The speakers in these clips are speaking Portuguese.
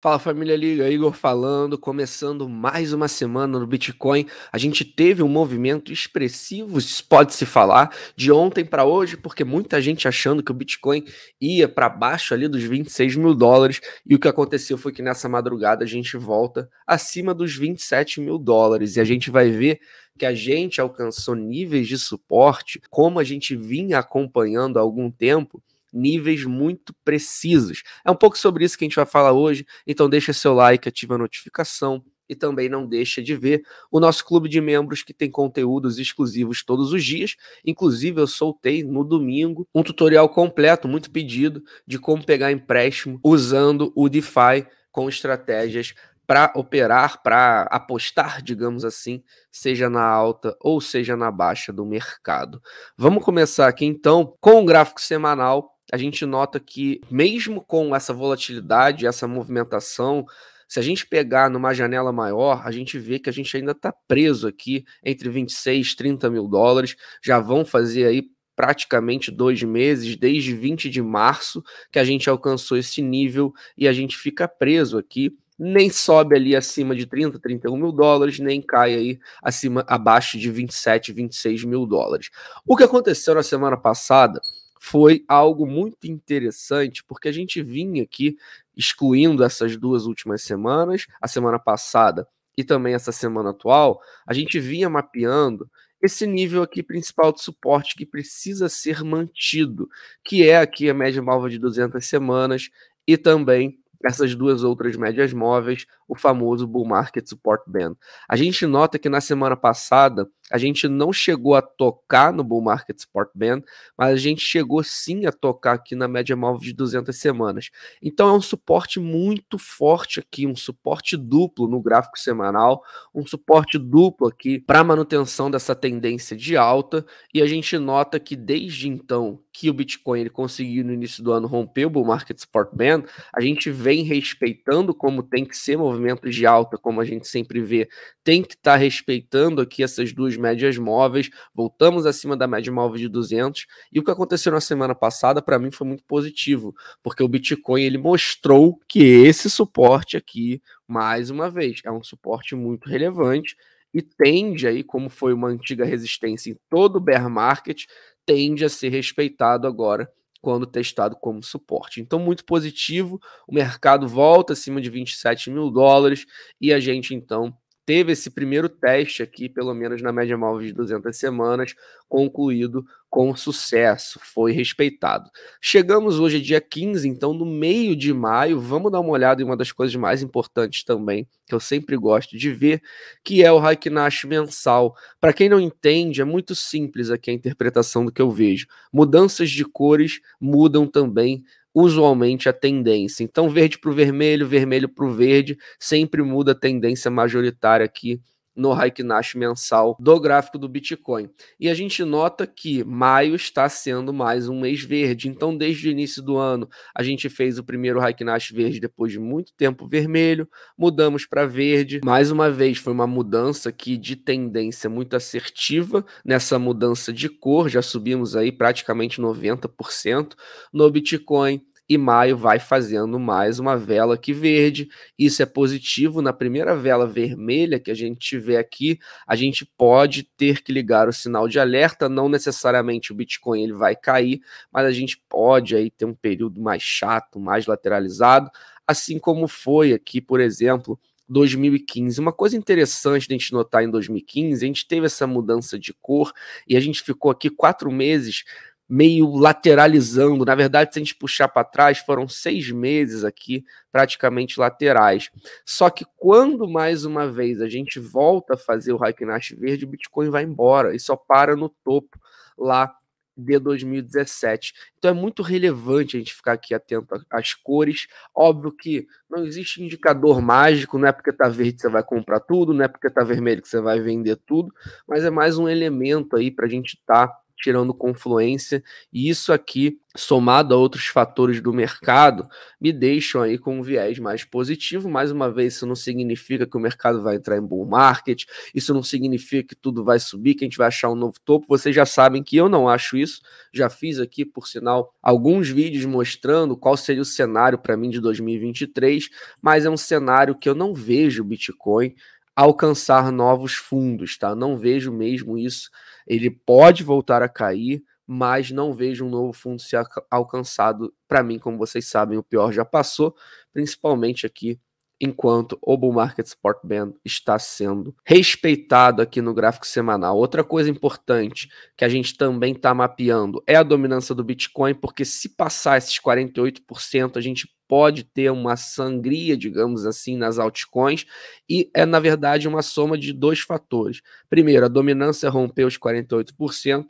Fala família Liga, Igor falando, começando mais uma semana no Bitcoin. A gente teve um movimento expressivo, pode-se falar, de ontem para hoje, porque muita gente achando que o Bitcoin ia para baixo ali dos 26 mil dólares, e o que aconteceu foi que nessa madrugada a gente volta acima dos 27 mil dólares, e a gente vai ver que a gente alcançou níveis de suporte, como a gente vinha acompanhando há algum tempo, níveis muito precisos. É um pouco sobre isso que a gente vai falar hoje, então deixa seu like, ativa a notificação e também não deixa de ver o nosso clube de membros que tem conteúdos exclusivos todos os dias. Inclusive, eu soltei no domingo um tutorial completo, muito pedido, de como pegar empréstimo usando o DeFi com estratégias para operar, para apostar, digamos assim, seja na alta ou seja na baixa do mercado. Vamos começar aqui então com o gráfico semanal a gente nota que, mesmo com essa volatilidade, essa movimentação, se a gente pegar numa janela maior, a gente vê que a gente ainda está preso aqui entre 26 e 30 mil dólares. Já vão fazer aí praticamente dois meses, desde 20 de março, que a gente alcançou esse nível e a gente fica preso aqui. Nem sobe ali acima de 30, 31 mil dólares, nem cai aí acima, abaixo de 27, 26 mil dólares. O que aconteceu na semana passada foi algo muito interessante, porque a gente vinha aqui excluindo essas duas últimas semanas, a semana passada e também essa semana atual, a gente vinha mapeando esse nível aqui principal de suporte que precisa ser mantido, que é aqui a média móvel de 200 semanas e também essas duas outras médias móveis, o famoso bull market support band. A gente nota que na semana passada a gente não chegou a tocar no bull market support band, mas a gente chegou sim a tocar aqui na média móvel de 200 semanas. Então é um suporte muito forte aqui, um suporte duplo no gráfico semanal, um suporte duplo aqui para manutenção dessa tendência de alta e a gente nota que desde então que o Bitcoin ele conseguiu no início do ano romper o bull market support band, a gente vem respeitando como tem que ser movimentos de alta, como a gente sempre vê, tem que estar tá respeitando aqui essas duas médias móveis. Voltamos acima da média móvel de 200. E o que aconteceu na semana passada, para mim, foi muito positivo, porque o Bitcoin ele mostrou que esse suporte aqui, mais uma vez, é um suporte muito relevante e tende aí, como foi uma antiga resistência em todo o bear market, tende a ser respeitado agora quando testado como suporte. Então, muito positivo, o mercado volta acima de 27 mil dólares e a gente então teve esse primeiro teste aqui, pelo menos na média móvel de 200 semanas, concluído com sucesso, foi respeitado. Chegamos hoje, dia 15, então no meio de maio, vamos dar uma olhada em uma das coisas mais importantes também, que eu sempre gosto de ver, que é o Haikinash mensal. Para quem não entende, é muito simples aqui a interpretação do que eu vejo. Mudanças de cores mudam também usualmente a tendência. Então, verde para o vermelho, vermelho para o verde, sempre muda a tendência majoritária aqui no Haikinash mensal do gráfico do Bitcoin. E a gente nota que maio está sendo mais um mês verde. Então, desde o início do ano, a gente fez o primeiro Haikinash verde depois de muito tempo vermelho, mudamos para verde. Mais uma vez, foi uma mudança que de tendência muito assertiva nessa mudança de cor, já subimos aí praticamente 90% no Bitcoin e maio vai fazendo mais uma vela aqui verde. Isso é positivo. Na primeira vela vermelha que a gente tiver aqui, a gente pode ter que ligar o sinal de alerta. Não necessariamente o Bitcoin ele vai cair, mas a gente pode aí ter um período mais chato, mais lateralizado, assim como foi aqui, por exemplo, 2015. Uma coisa interessante de a gente notar em 2015, a gente teve essa mudança de cor e a gente ficou aqui quatro meses meio lateralizando. Na verdade, se a gente puxar para trás, foram seis meses aqui praticamente laterais. Só que quando mais uma vez a gente volta a fazer o Hacknash verde, o Bitcoin vai embora e só para no topo lá de 2017. Então é muito relevante a gente ficar aqui atento às cores. Óbvio que não existe indicador mágico, não é porque tá verde que você vai comprar tudo, não é porque tá vermelho que você vai vender tudo, mas é mais um elemento aí para a gente estar tá tirando confluência, e isso aqui, somado a outros fatores do mercado, me deixam aí com um viés mais positivo. Mais uma vez, isso não significa que o mercado vai entrar em bull market, isso não significa que tudo vai subir, que a gente vai achar um novo topo. Vocês já sabem que eu não acho isso. Já fiz aqui, por sinal, alguns vídeos mostrando qual seria o cenário para mim de 2023, mas é um cenário que eu não vejo Bitcoin alcançar novos fundos, tá? Não vejo mesmo isso. Ele pode voltar a cair, mas não vejo um novo fundo ser alcançado. Para mim, como vocês sabem, o pior já passou, principalmente aqui enquanto o Bull Market Support Band está sendo respeitado aqui no gráfico semanal. Outra coisa importante que a gente também está mapeando é a dominância do Bitcoin, porque se passar esses 48%, a gente pode ter uma sangria, digamos assim, nas altcoins, e é, na verdade, uma soma de dois fatores. Primeiro, a dominância rompeu os 48%,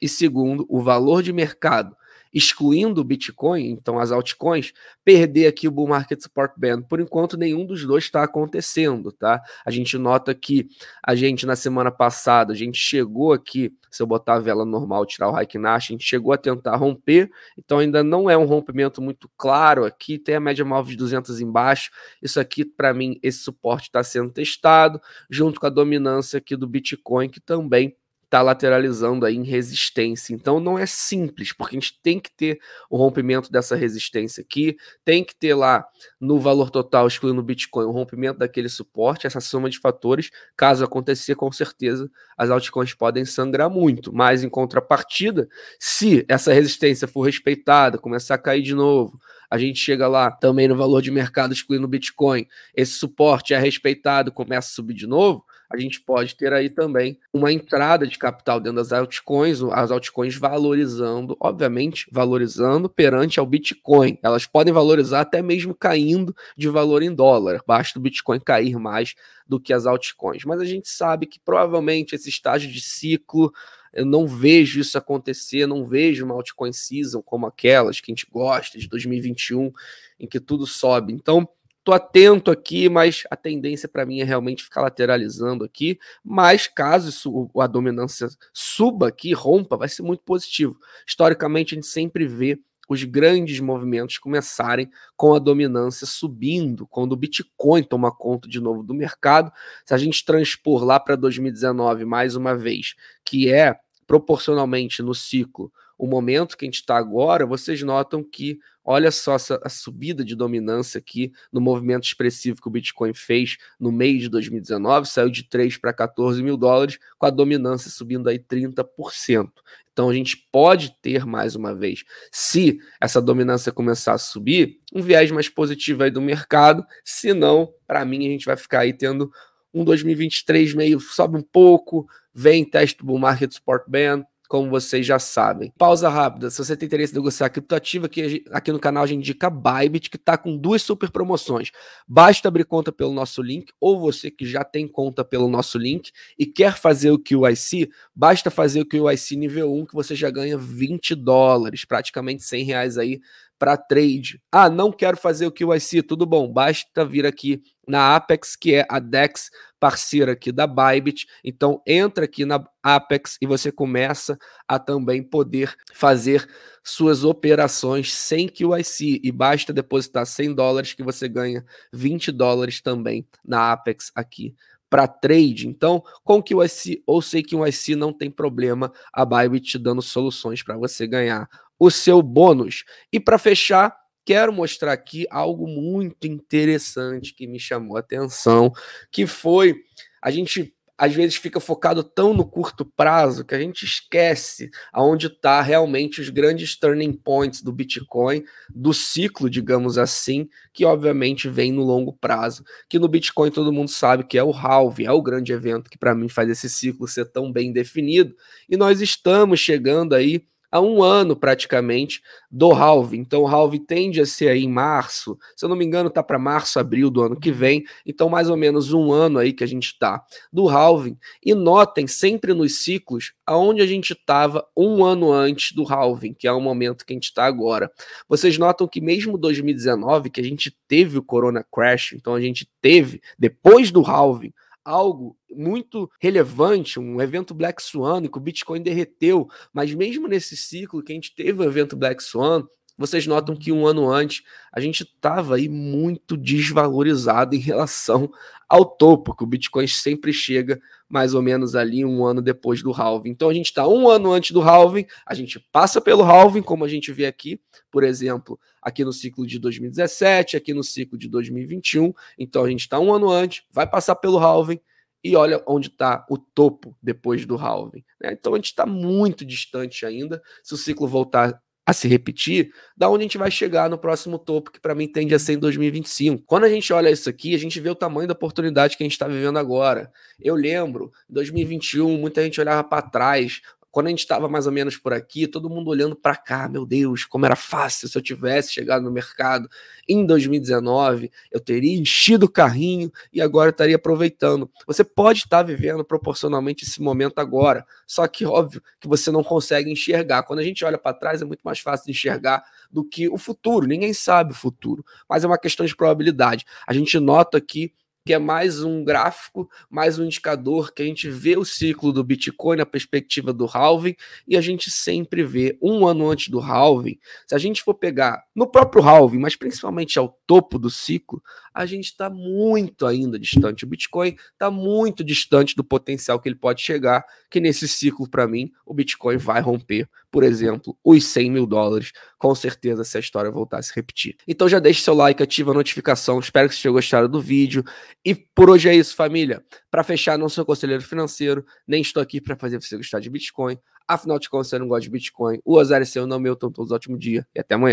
e segundo, o valor de mercado excluindo o Bitcoin, então as altcoins, perder aqui o bull market support band. Por enquanto, nenhum dos dois está acontecendo, tá? A gente nota que a gente na semana passada, a gente chegou aqui, se eu botar a vela normal, tirar o Haikinash, a gente chegou a tentar romper, então ainda não é um rompimento muito claro aqui, tem a média móvel de 200 embaixo. Isso aqui, para mim, esse suporte está sendo testado, junto com a dominância aqui do Bitcoin, que também está lateralizando aí em resistência. Então não é simples, porque a gente tem que ter o rompimento dessa resistência aqui, tem que ter lá no valor total, excluindo o Bitcoin, o rompimento daquele suporte, essa soma de fatores. Caso acontecer, com certeza as altcoins podem sangrar muito, mas em contrapartida, se essa resistência for respeitada, começar a cair de novo, a gente chega lá também no valor de mercado, excluindo o Bitcoin, esse suporte é respeitado, começa a subir de novo, a gente pode ter aí também uma entrada de capital dentro das altcoins, as altcoins valorizando, obviamente, valorizando perante ao Bitcoin. Elas podem valorizar até mesmo caindo de valor em dólar. Basta o Bitcoin cair mais do que as altcoins. Mas a gente sabe que provavelmente esse estágio de ciclo eu não vejo isso acontecer, não vejo uma altcoin season como aquelas que a gente gosta de 2021, em que tudo sobe. Então, Estou atento aqui, mas a tendência para mim é realmente ficar lateralizando aqui. Mas caso isso, a dominância suba aqui, rompa, vai ser muito positivo. Historicamente, a gente sempre vê os grandes movimentos começarem com a dominância subindo, quando o Bitcoin toma conta de novo do mercado. Se a gente transpor lá para 2019 mais uma vez, que é proporcionalmente no ciclo o momento que a gente está agora, vocês notam que olha só essa, a subida de dominância aqui no movimento expressivo que o Bitcoin fez no mês de 2019, saiu de 3 para 14 mil dólares, com a dominância subindo aí 30%. Então a gente pode ter mais uma vez, se essa dominância começar a subir, um viés mais positivo aí do mercado, se não, para mim a gente vai ficar aí tendo um 2023 meio sobe um pouco, vem teste do market support band, como vocês já sabem. Pausa rápida. Se você tem interesse em negociar criptoativo, aqui, aqui no canal a gente indica a Bybit, que está com duas super promoções. Basta abrir conta pelo nosso link, ou você que já tem conta pelo nosso link e quer fazer o QIC, basta fazer o QIC nível 1, que você já ganha 20 dólares, praticamente 100 reais aí para trade. Ah, não quero fazer o KYC, tudo bom, basta vir aqui na Apex, que é a DEX parceira aqui da Bybit. Então entra aqui na Apex e você começa a também poder fazer suas operações sem KYC e basta depositar 100 dólares que você ganha 20 dólares também na Apex aqui para trade. Então, com IC ou sem IC não tem problema, a Bybit te dando soluções para você ganhar o seu bônus. E para fechar, quero mostrar aqui algo muito interessante que me chamou a atenção, que foi a gente às vezes fica focado tão no curto prazo que a gente esquece aonde está realmente os grandes turning points do Bitcoin, do ciclo, digamos assim, que obviamente vem no longo prazo. Que no Bitcoin todo mundo sabe que é o halve, é o grande evento que para mim faz esse ciclo ser tão bem definido. E nós estamos chegando aí a um ano praticamente do halve. Então, o halve tende a ser aí em março, se eu não me engano, tá para março, abril do ano que uhum. vem. Então, mais ou menos um ano aí que a gente está do halving. E notem sempre nos ciclos aonde a gente estava um ano antes do halving, que é o momento que a gente está agora. Vocês notam que mesmo 2019, que a gente teve o corona crash, então a gente teve depois do halving algo muito relevante, um evento Black Swan, que o Bitcoin derreteu, mas mesmo nesse ciclo que a gente teve o evento Black Swan, vocês notam que um ano antes a gente estava aí muito desvalorizado em relação ao topo, que o Bitcoin sempre chega mais ou menos ali um ano depois do halving. Então a gente está um ano antes do halving, a gente passa pelo halving, como a gente vê aqui, por exemplo, aqui no ciclo de 2017, aqui no ciclo de 2021. Então a gente está um ano antes, vai passar pelo halving e olha onde está o topo depois do halving. Né? Então a gente está muito distante ainda. Se o ciclo voltar a se repetir, da onde a gente vai chegar no próximo topo, que para mim tende a ser em 2025. Quando a gente olha isso aqui, a gente vê o tamanho da oportunidade que a gente está vivendo agora. Eu lembro, em 2021, muita gente olhava para trás, quando a gente estava mais ou menos por aqui, todo mundo olhando para cá, meu Deus, como era fácil se eu tivesse chegado no mercado em 2019, eu teria enchido o carrinho e agora estaria aproveitando. Você pode estar tá vivendo proporcionalmente esse momento agora, só que óbvio que você não consegue enxergar. Quando a gente olha para trás, é muito mais fácil de enxergar do que o futuro. Ninguém sabe o futuro, mas é uma questão de probabilidade. A gente nota que que é mais um gráfico, mais um indicador que a gente vê o ciclo do Bitcoin na perspectiva do halving e a gente sempre vê um ano antes do halving. Se a gente for pegar no próprio halving, mas principalmente ao topo do ciclo, a gente está muito ainda distante. O Bitcoin está muito distante do potencial que ele pode chegar, que nesse ciclo, para mim, o Bitcoin vai romper por exemplo, os 100 mil dólares, com certeza, se a história voltar a se repetir. Então já deixe seu like, ativa a notificação, espero que vocês tenham gostado do vídeo. E por hoje é isso, família. Para fechar, não sou conselheiro financeiro, nem estou aqui para fazer você gostar de Bitcoin. Afinal de contas, você não gosta de Bitcoin. O azar é seu, não é meu. Então, todos ótimo dia e até amanhã.